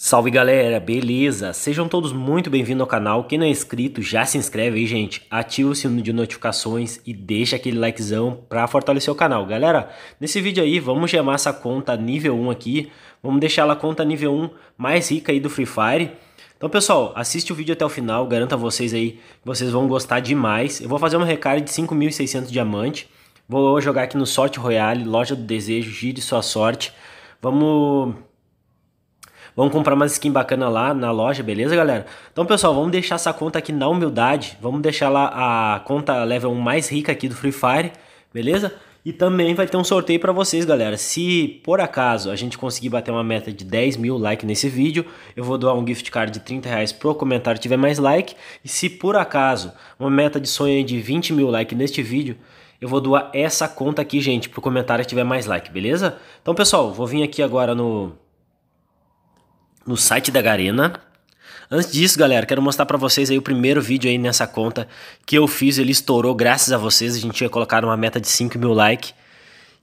Salve galera, beleza? Sejam todos muito bem-vindos ao canal. Quem não é inscrito, já se inscreve aí, gente. Ativa o sino de notificações e deixa aquele likezão para fortalecer o canal. Galera, nesse vídeo aí vamos gemar essa conta nível 1 aqui. Vamos deixar ela conta nível 1 mais rica aí do Free Fire. Então, pessoal, assiste o vídeo até o final, garanto a vocês aí que vocês vão gostar demais. Eu vou fazer uma recarga de 5.600 diamante. Vou jogar aqui no Sorte Royale, Loja do Desejo, gire sua sorte. Vamos Vamos comprar umas skin bacana lá na loja, beleza, galera? Então, pessoal, vamos deixar essa conta aqui na humildade. Vamos deixar lá a conta level 1 mais rica aqui do Free Fire, beleza? E também vai ter um sorteio para vocês, galera. Se por acaso a gente conseguir bater uma meta de 10 mil likes nesse vídeo, eu vou doar um gift card de 30 reais pro comentário tiver mais like. E se por acaso uma meta de sonho de 20 mil likes neste vídeo, eu vou doar essa conta aqui, gente, pro comentário tiver mais like, beleza? Então, pessoal, vou vir aqui agora no no site da Garena. Antes disso, galera, quero mostrar para vocês aí o primeiro vídeo aí nessa conta que eu fiz. Ele estourou graças a vocês. A gente ia colocar uma meta de 5 mil likes.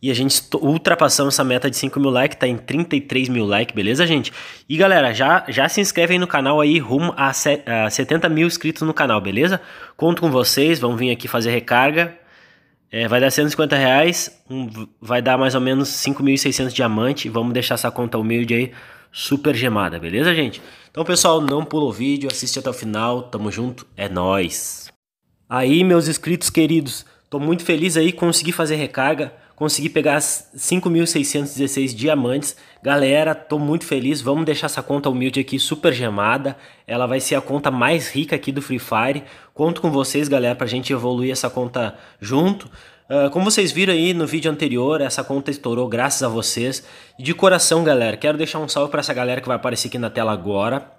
E a gente ultrapassou essa meta de 5 mil likes, tá em 33 mil likes, beleza, gente? E galera, já, já se inscreve aí no canal aí, rumo a, a 70 mil inscritos no canal, beleza? Conto com vocês, vamos vir aqui fazer recarga. É, vai dar 150 reais, um, vai dar mais ou menos 5.600 diamante. Vamos deixar essa conta humilde aí super gemada, beleza, gente? Então, pessoal, não pula o vídeo, assiste até o final, tamo junto, é nós. Aí, meus inscritos queridos, tô muito feliz aí, consegui fazer recarga, consegui pegar 5.616 diamantes. Galera, tô muito feliz, vamos deixar essa conta humilde aqui super gemada. Ela vai ser a conta mais rica aqui do Free Fire. Conto com vocês, galera, pra gente evoluir essa conta junto. Ah, como vocês viram aí no vídeo anterior, essa conta estourou graças a vocês. De coração, galera, quero deixar um salve para essa galera que vai aparecer aqui na tela agora.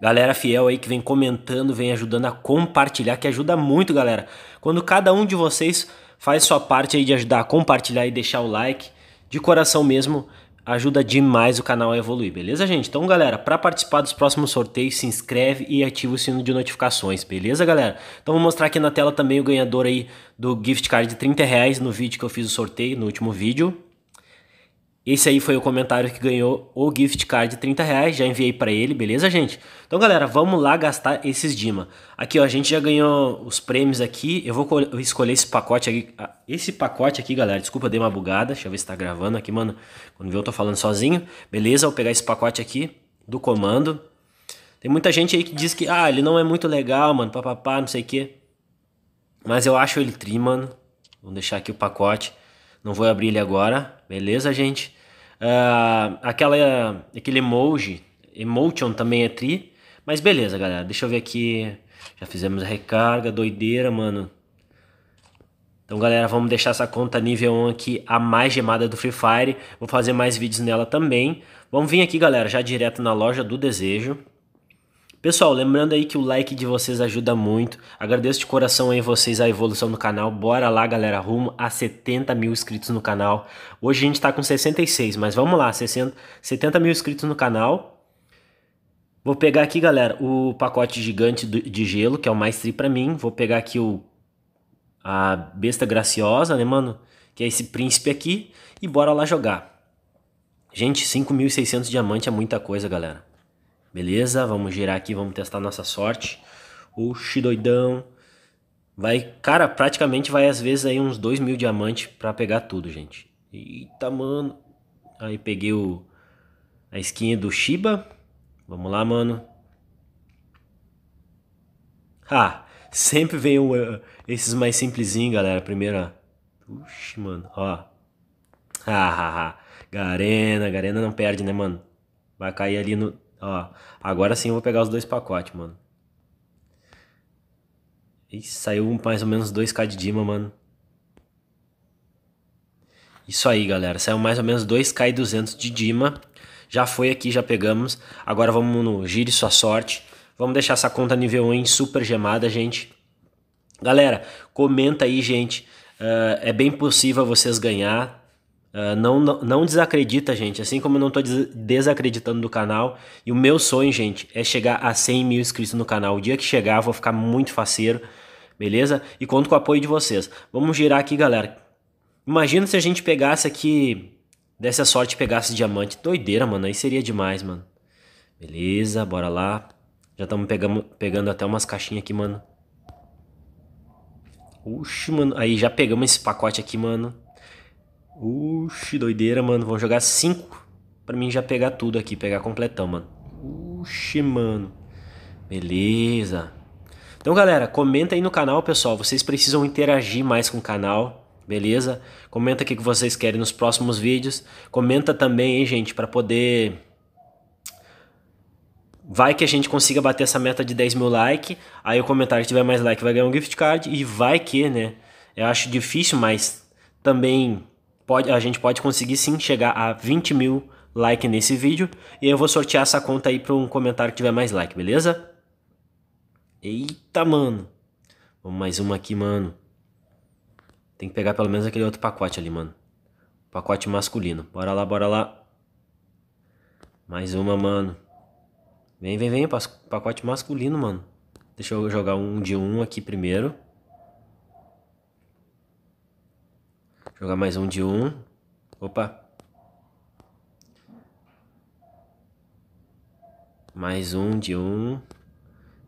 Galera fiel aí que vem comentando, vem ajudando a compartilhar, que ajuda muito, galera. Quando cada um de vocês faz sua parte aí de ajudar a compartilhar e deixar o like, de coração mesmo, ajuda demais o canal a evoluir, beleza, gente? Então, galera, para participar dos próximos sorteios, se inscreve e ativa o sino de notificações, beleza, galera? Então, vou mostrar aqui na tela também o ganhador aí do gift card de 30 reais no vídeo que eu fiz o sorteio, no último vídeo. Esse aí foi o comentário que ganhou o gift card de 30 reais. Já enviei para ele, beleza, gente? Então, galera, vamos lá gastar esses Dima. Aqui, ó, a gente já ganhou os prêmios aqui. Eu vou escolher esse pacote aqui. Ah, esse pacote aqui, galera, desculpa, dei uma bugada. Deixa eu ver se tá gravando aqui, mano. Quando vê, eu tô falando sozinho. Beleza, vou pegar esse pacote aqui do comando. Tem muita gente aí que diz que, ah, ele não é muito legal, mano, papapá, não sei o quê. Mas eu acho ele tri, mano. Vamos deixar aqui o pacote. Não vou abrir ele agora, beleza, gente? Ah, aquela, aquele emoji, emotion também é tri. Mas beleza, galera. Deixa eu ver aqui. Já fizemos a recarga, doideira, mano. Então, galera, vamos deixar essa conta nível 1 aqui, a mais gemada do Free Fire. Vou fazer mais vídeos nela também. Vamos vir aqui, galera, já direto na loja do desejo. Pessoal, lembrando aí que o like de vocês ajuda muito. Agradeço de coração aí vocês a evolução no canal. Bora lá, galera, rumo a 70 mil inscritos no canal. Hoje a gente tá com 66, mas vamos lá, 60, 70 mil inscritos no canal. Vou pegar aqui, galera, o pacote gigante de gelo, que é o mais tri pra mim. Vou pegar aqui o a besta graciosa, né, mano? Que é esse príncipe aqui. E bora lá jogar. Gente, 5.600 diamante é muita coisa, galera. Beleza? Vamos girar aqui, vamos testar nossa sorte. Oxi, doidão. Vai, cara, praticamente vai às vezes aí uns 2 mil diamantes pra pegar tudo, gente. Eita, mano. Aí peguei o, a skin do Shiba. Vamos lá, mano. Ah, sempre vem um, eh, esses mais simplesinho galera. Primeira. Oxi, mano. Ó. Ah, ah, ah. Garena, Garena não perde, né, mano? Vai cair ali no Ó, agora sim eu vou pegar os dois pacotes, mano. E saiu mais ou menos 2k de Dima, mano. Isso aí, galera. Saiu mais ou menos 2k e 200 de Dima. Já foi aqui, já pegamos. Agora vamos no Gire Sua Sorte. Vamos deixar essa conta nível 1 em super gemada, gente. Galera, comenta aí, gente. Uh, é bem possível vocês ganhar, ah, não, não, desacredita, gente. Assim como eu não estou des desacreditando do canal. E o meu sonho, gente, é chegar a 100 mil inscritos no canal. O dia que chegar, vou ficar muito faceiro. Beleza? E conto com o apoio de vocês. Vamos girar aqui, galera. Imagina se a gente pegasse aqui... Desse a sorte e pegasse diamante. Doideira, mano. Aí seria demais, mano. Beleza, bora lá. Já estamos pegando até umas caixinhas aqui, mano. Oxi, mano. Aí já pegamos esse pacote aqui, mano. Uxi, doideira, mano. Vou jogar 5 pra mim já pegar tudo aqui, pegar completão, mano. Uxi, mano. Beleza. Então, galera, comenta aí no canal, pessoal. Vocês precisam interagir mais com o canal, beleza? Comenta o que vocês querem nos próximos vídeos. Comenta também, hein, gente, para poder... Vai que a gente consiga bater essa meta de 10 mil likes. Aí o comentário que tiver mais like vai ganhar um gift card. E vai que, né? Eu acho difícil, mas também pode, a gente pode conseguir sim chegar a 20 mil likes nesse vídeo. E eu vou sortear essa conta aí para um comentário que tiver mais like, beleza? Eita, mano. Vamos mais uma aqui, mano. Tem que pegar pelo menos aquele outro pacote ali, mano. Pacote masculino. Bora lá, bora lá. Mais uma, mano. Vem, vem, vem. Pacote masculino, mano. Deixa eu jogar um de um aqui primeiro. Jogar mais um de um. Opa. Mais um de um.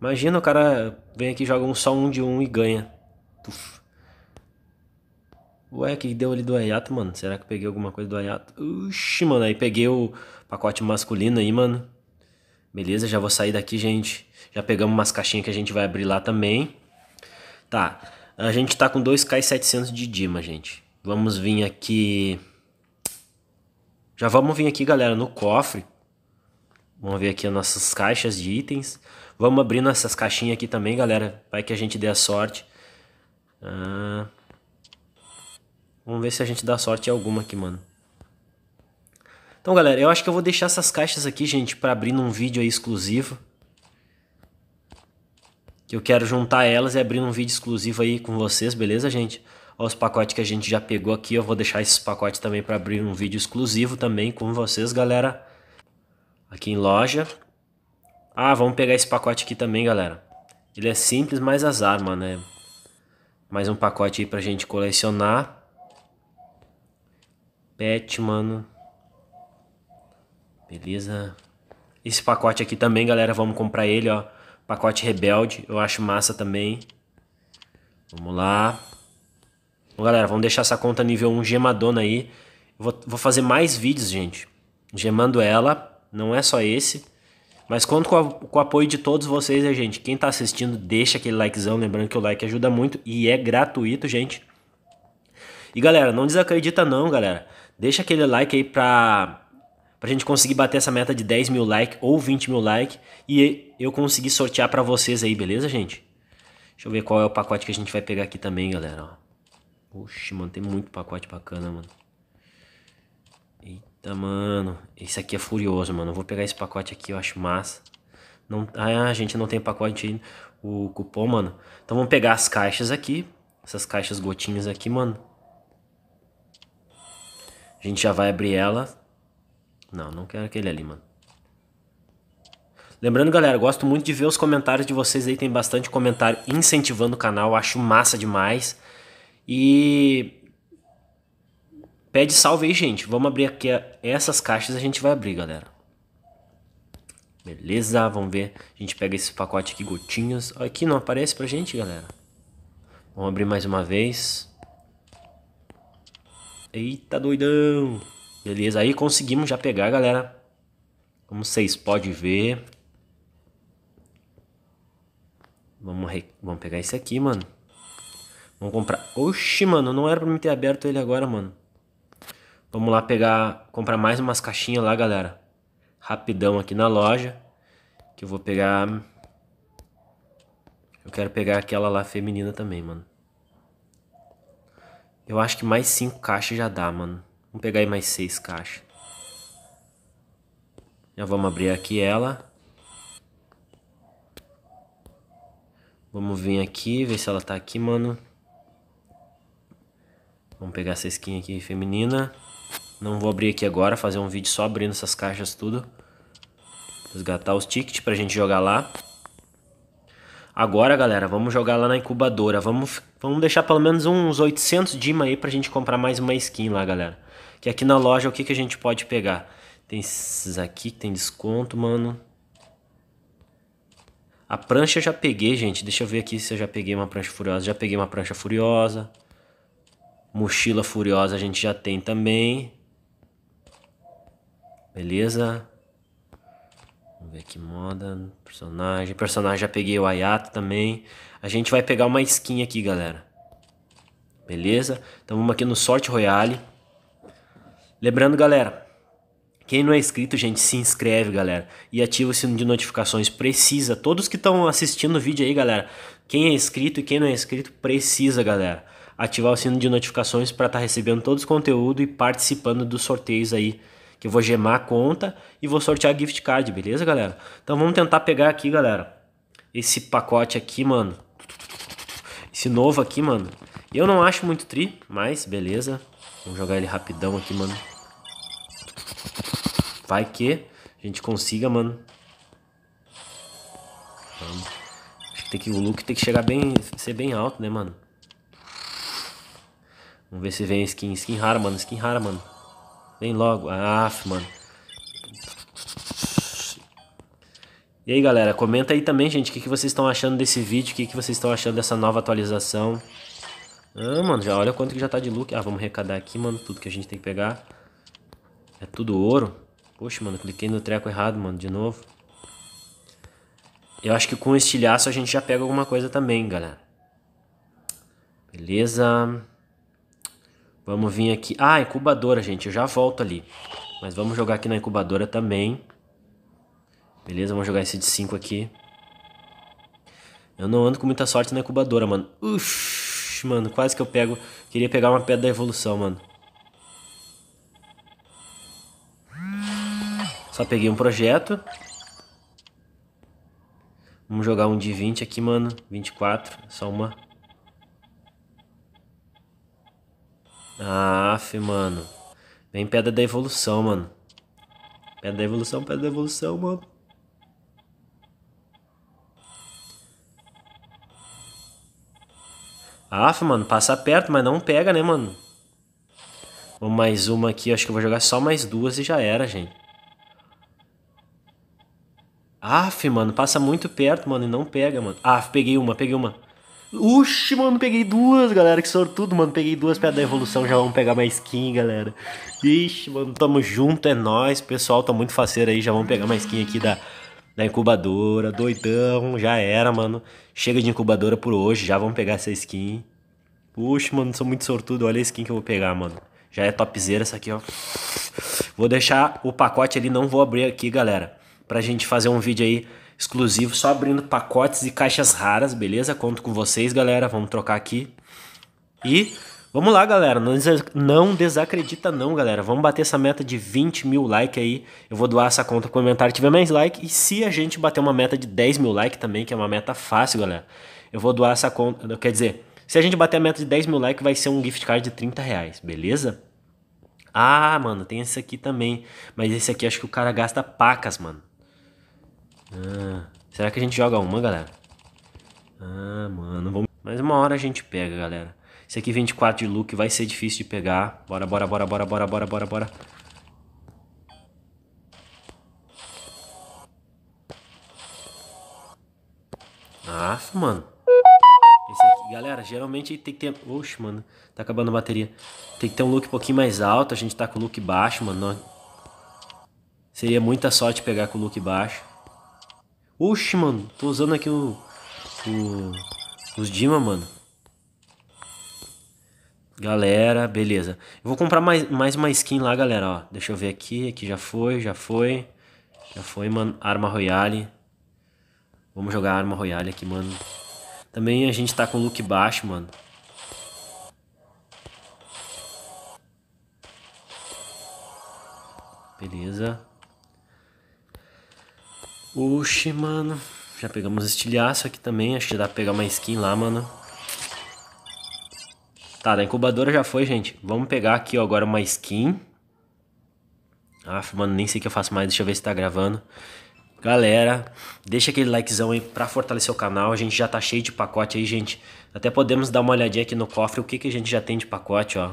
Imagina o cara vem aqui, joga um só um de um e ganha. Uf. Ué, que deu ali do Ayato, mano? Será que eu peguei alguma coisa do Ayato? Uxi, mano, aí peguei o pacote masculino aí, mano. Beleza, já vou sair daqui, gente. Já pegamos umas caixinhas que a gente vai abrir lá também. Tá, a gente tá com 2K e 700 de Dima, gente. Vamos vir aqui. Já vamos vir aqui, galera, no cofre. Vamos ver aqui as nossas caixas de itens. Vamos abrindo essas caixinhas aqui também, galera. Vai que a gente dê a sorte. Ah, vamos ver se a gente dá sorte alguma aqui, mano. Então, galera, eu acho que eu vou deixar essas caixas aqui, gente, para abrir num vídeo aí exclusivo. Que eu quero juntar elas e abrir um vídeo exclusivo aí com vocês, beleza, gente? aos pacotes que a gente já pegou aqui. Eu vou deixar esses pacotes também para abrir um vídeo exclusivo também com vocês, galera. Aqui em loja. Ah, vamos pegar esse pacote aqui também, galera. Ele é simples, mas as armas, né? Mais um pacote aí pra gente colecionar. Pet, mano. Beleza. Esse pacote aqui também, galera, vamos comprar ele, ó. Pacote Rebelde, eu acho massa também. Vamos lá. Bom, galera, vamos deixar essa conta nível 1 gemadona aí. Vou, vou fazer mais vídeos, gente. Gemando ela, não é só esse. Mas conto com, a, com o apoio de todos vocês, né, gente? Quem tá assistindo, deixa aquele likezão. Lembrando que o like ajuda muito e é gratuito, gente. E galera, não desacredita não, galera. Deixa aquele like aí pra, pra gente conseguir bater essa meta de 10 mil likes ou 20 mil likes. E eu conseguir sortear pra vocês aí, beleza, gente? Deixa eu ver qual é o pacote que a gente vai pegar aqui também, galera. Ó. Oxi, mano, tem muito pacote bacana, mano. Eita, mano. Esse aqui é furioso, mano. Eu vou pegar esse pacote aqui, eu acho massa. Não, ah, gente não tem pacote o cupom, mano. Então vamos pegar as caixas aqui. Essas caixas gotinhas aqui, mano. A gente já vai abrir ela. Não, não quero aquele ali, mano. Lembrando, galera, gosto muito de ver os comentários de vocês aí. Tem bastante comentário incentivando o canal. Acho massa demais. E pede salve aí, gente. Vamos abrir aqui essas caixas, a gente vai abrir, galera. Beleza, vamos ver. A gente pega esse pacote aqui, gotinhos. Aqui não aparece pra gente, galera. Vamos abrir mais uma vez. Eita, doidão. Beleza, aí conseguimos já pegar, galera. Como vocês podem ver. Vamos, re... vamos pegar esse aqui, mano. Vamos comprar. Oxi, mano, não era pra me ter aberto ele agora, mano. Vamos lá pegar, comprar mais umas caixinhas lá, galera. Rapidão aqui na loja. Que eu vou pegar... Eu quero pegar aquela lá feminina também, mano. Eu acho que mais cinco caixas já dá, mano. Vamos pegar aí mais seis caixas. Já vamos abrir aqui ela. Vamos vir aqui, ver se ela tá aqui, mano. Vamos pegar essa skin aqui feminina. Não vou abrir aqui agora, fazer um vídeo só abrindo essas caixas tudo. Resgatar os tickets pra gente jogar lá. Agora, galera, vamos jogar lá na incubadora. Vamos, vamos deixar pelo menos uns 800 dima aí pra gente comprar mais uma skin lá, galera. Que aqui na loja, o que, que a gente pode pegar? Tem esses aqui que tem desconto, mano. A prancha eu já peguei, gente. Deixa eu ver aqui se eu já peguei uma prancha furiosa. Já peguei uma prancha furiosa. Mochila Furiosa a gente já tem também. Beleza? Vamos ver que moda. Personagem. Personagem já peguei o Ayato também. A gente vai pegar uma skin aqui, galera. Beleza? Então vamos aqui no Sorte Royale. Lembrando, galera. Quem não é inscrito, gente, se inscreve, galera. E ativa o sino de notificações. Precisa. Todos que estão assistindo o vídeo aí, galera. Quem é inscrito e quem não é inscrito, precisa, galera ativar o sino de notificações para estar tá recebendo todos os conteúdos e participando dos sorteios aí. Que eu vou gemar a conta e vou sortear a gift card, beleza, galera? Então vamos tentar pegar aqui, galera. Esse pacote aqui, mano. Esse novo aqui, mano. Eu não acho muito tri, mas beleza. Vamos jogar ele rapidão aqui, mano. Vai que a gente consiga, mano. Vamos. Acho que tem que, o look tem que chegar bem, ser bem alto, né, mano? Vamos ver se vem skin. Skin rara, mano. Skin rara, mano. Vem logo. Aff, mano. E aí, galera, comenta aí também, gente, o que, que vocês estão achando desse vídeo, o que, que vocês estão achando dessa nova atualização. Ah, mano, já olha quanto que já tá de look. Ah, vamos arrecadar aqui, mano, tudo que a gente tem que pegar. É tudo ouro. Poxa, mano, cliquei no treco errado, mano, de novo. Eu acho que com o estilhaço a gente já pega alguma coisa também, galera. Beleza. Vamos vir aqui. Ah, incubadora, gente. Eu já volto ali. Mas vamos jogar aqui na incubadora também. Beleza, vamos jogar esse de 5 aqui. Eu não ando com muita sorte na incubadora, mano. Uf, mano, quase que eu pego. Queria pegar uma pedra da evolução, mano. Só peguei um projeto. Vamos jogar um de 20 aqui, mano. 24, só uma Aff, mano. Vem pedra da evolução, mano. Pedra da evolução, pedra da evolução, mano. Aff, mano, passa perto, mas não pega, né, mano? Vamos mais uma aqui, acho que eu vou jogar só mais duas e já era, gente. Aff, mano, passa muito perto, mano, e não pega, mano. Aff, peguei uma, peguei uma. Oxi, mano, peguei duas, galera. Que sortudo, mano. Peguei duas pedras da evolução. Já vamos pegar mais skin, galera. Ixi, mano, tamo junto, é nóis. Pessoal, tá muito faceiro aí. Já vamos pegar mais skin aqui da, da incubadora. Doidão, já era, mano. Chega de incubadora por hoje. Já vamos pegar essa skin. Oxi, mano, sou muito sortudo. Olha a skin que eu vou pegar, mano. Já é topzera essa aqui, ó. Vou deixar o pacote ali, não vou abrir aqui, galera. Pra gente fazer um vídeo aí exclusivo, só abrindo pacotes e caixas raras, beleza? Conto com vocês, galera. Vamos trocar aqui. E vamos lá, galera. Não, desacredita, não, galera. Vamos bater essa meta de 20 mil likes aí. Eu vou doar essa conta com comentário tiver mais like. E se a gente bater uma meta de 10 mil likes também, que é uma meta fácil, galera, eu vou doar essa conta. Quer dizer, se a gente bater a meta de 10 mil likes, vai ser um gift card de 30 reais, beleza? Ah, mano, tem esse aqui também. Mas esse aqui acho que o cara gasta pacas, mano. Ah, será que a gente joga uma, galera? Ah, mano, vamos... Mas uma hora a gente pega, galera. Esse aqui 24 de look vai ser difícil de pegar. Bora, bora, bora, bora, bora, bora, bora, bora. Ah, mano. Esse aqui, galera, geralmente tem que ter... Oxe, mano, tá acabando a bateria. Tem que ter um look um pouquinho mais alto, a gente tá com o look baixo, mano. Seria muita sorte pegar com o look baixo. Oxi, mano, tô usando aqui o, o os Dima, mano. Galera, beleza. Eu vou comprar mais, mais uma skin lá, galera, ó. Deixa eu ver aqui, aqui já foi, já foi. Já foi, mano. Arma Royale. Vamos jogar Arma Royale aqui, mano. Também a gente tá com look baixo, mano. Beleza. Oxe, mano. Já pegamos estilhaço aqui também. Acho que dá pra pegar uma skin lá, mano. Tá, da incubadora já foi, gente. Vamos pegar aqui, ó, agora uma skin. Ah, mano, nem sei o que eu faço mais. Deixa eu ver se tá gravando. Galera, deixa aquele likezão aí pra fortalecer o canal. A gente já tá cheio de pacote aí, gente. Até podemos dar uma olhadinha aqui no cofre. O que, que a gente já tem de pacote, ó.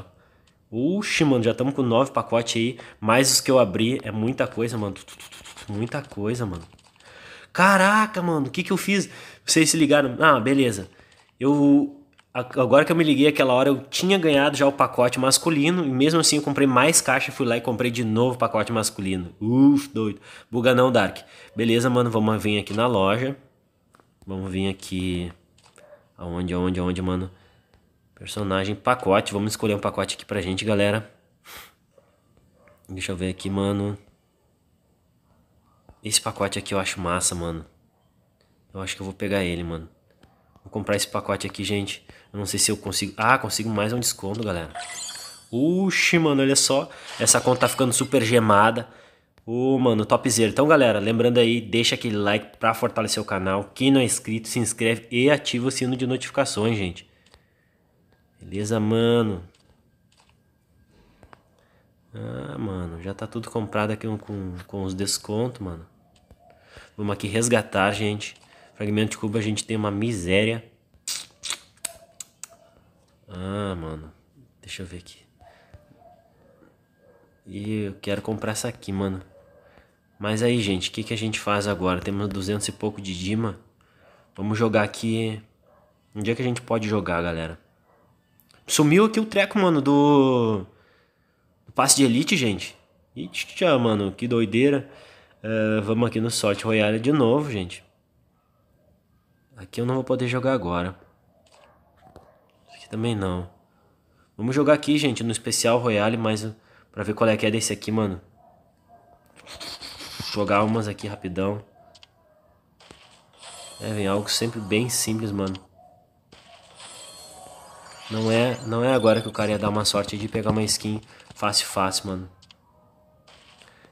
Oxe, mano, já estamos com nove pacotes aí. Mais os que eu abri. É muita coisa, mano. Muita coisa, mano. Caraca, mano, o que, que eu fiz? Vocês se ligaram? Ah, beleza. Eu. Agora que eu me liguei aquela hora, eu tinha ganhado já o pacote masculino, e mesmo assim eu comprei mais caixa, fui lá e comprei de novo o pacote masculino. Uf, doido. Buganão Dark. Beleza, mano, vamos vir aqui na loja. Vamos vir aqui. Aonde, aonde, aonde, mano? Personagem, pacote. Vamos escolher um pacote aqui pra gente, galera. Deixa eu ver aqui, mano. Esse pacote aqui eu acho massa, mano. Eu acho que eu vou pegar ele, mano. Vou comprar esse pacote aqui, gente. Eu não sei se eu consigo... Ah, consigo mais um desconto, galera. Uxi, mano, olha só. Essa conta tá ficando super gemada. Ô, oh, mano, topzera. Então, galera, lembrando aí, deixa aquele like pra fortalecer o canal. Quem não é inscrito, se inscreve e ativa o sino de notificações, gente. Beleza, mano? Ah, mano, já tá tudo comprado aqui com, com os descontos, mano. Vamos aqui resgatar, gente. Fragmento de cubo a gente tem uma miséria. Ah, mano. Deixa eu ver aqui. E eu quero comprar essa aqui, mano. Mas aí, gente, o que, que a gente faz agora? Temos 200 e pouco de Dima. Vamos jogar aqui... Um dia que a gente pode jogar, galera. Sumiu aqui o treco, mano, do... do passe de elite, gente. Ixi, mano, que doideira. Ah, vamos aqui no Sorte Royale de novo, gente. Aqui eu não vou poder jogar agora. Aqui também não. Vamos jogar aqui, gente, no especial Royale, mas pra ver qual é que é desse aqui, mano. jogar umas aqui rapidão. É, vem algo sempre bem simples, mano. Não é, não é agora que o cara ia dar uma sorte de pegar uma skin fácil, fácil, mano.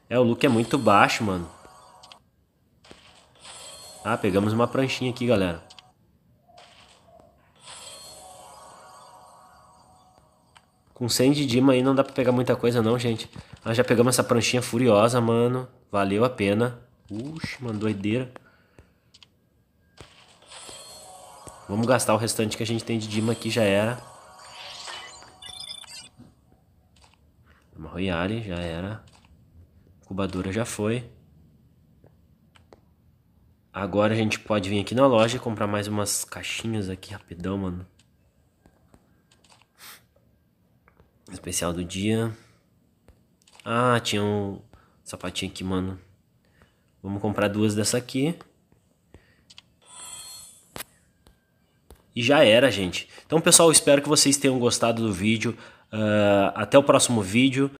É, o look é muito baixo, mano. Ah, pegamos uma pranchinha aqui, galera. Com 100 de Dima aí não dá pra pegar muita coisa não, gente. Ah, já pegamos essa pranchinha furiosa, mano. Valeu a pena. Uxe, mano, doideira. Vamos gastar o restante que a gente tem de Dima aqui, já era. Uma Royale, já era. Cubadura já foi. Agora a gente pode vir aqui na loja e comprar mais umas caixinhas aqui rapidão, mano. Especial do dia. Ah, tinha um sapatinho aqui, mano. Vamos comprar duas dessa aqui. E já era, gente. Então, pessoal, espero que vocês tenham gostado do vídeo. Uh, até o próximo vídeo.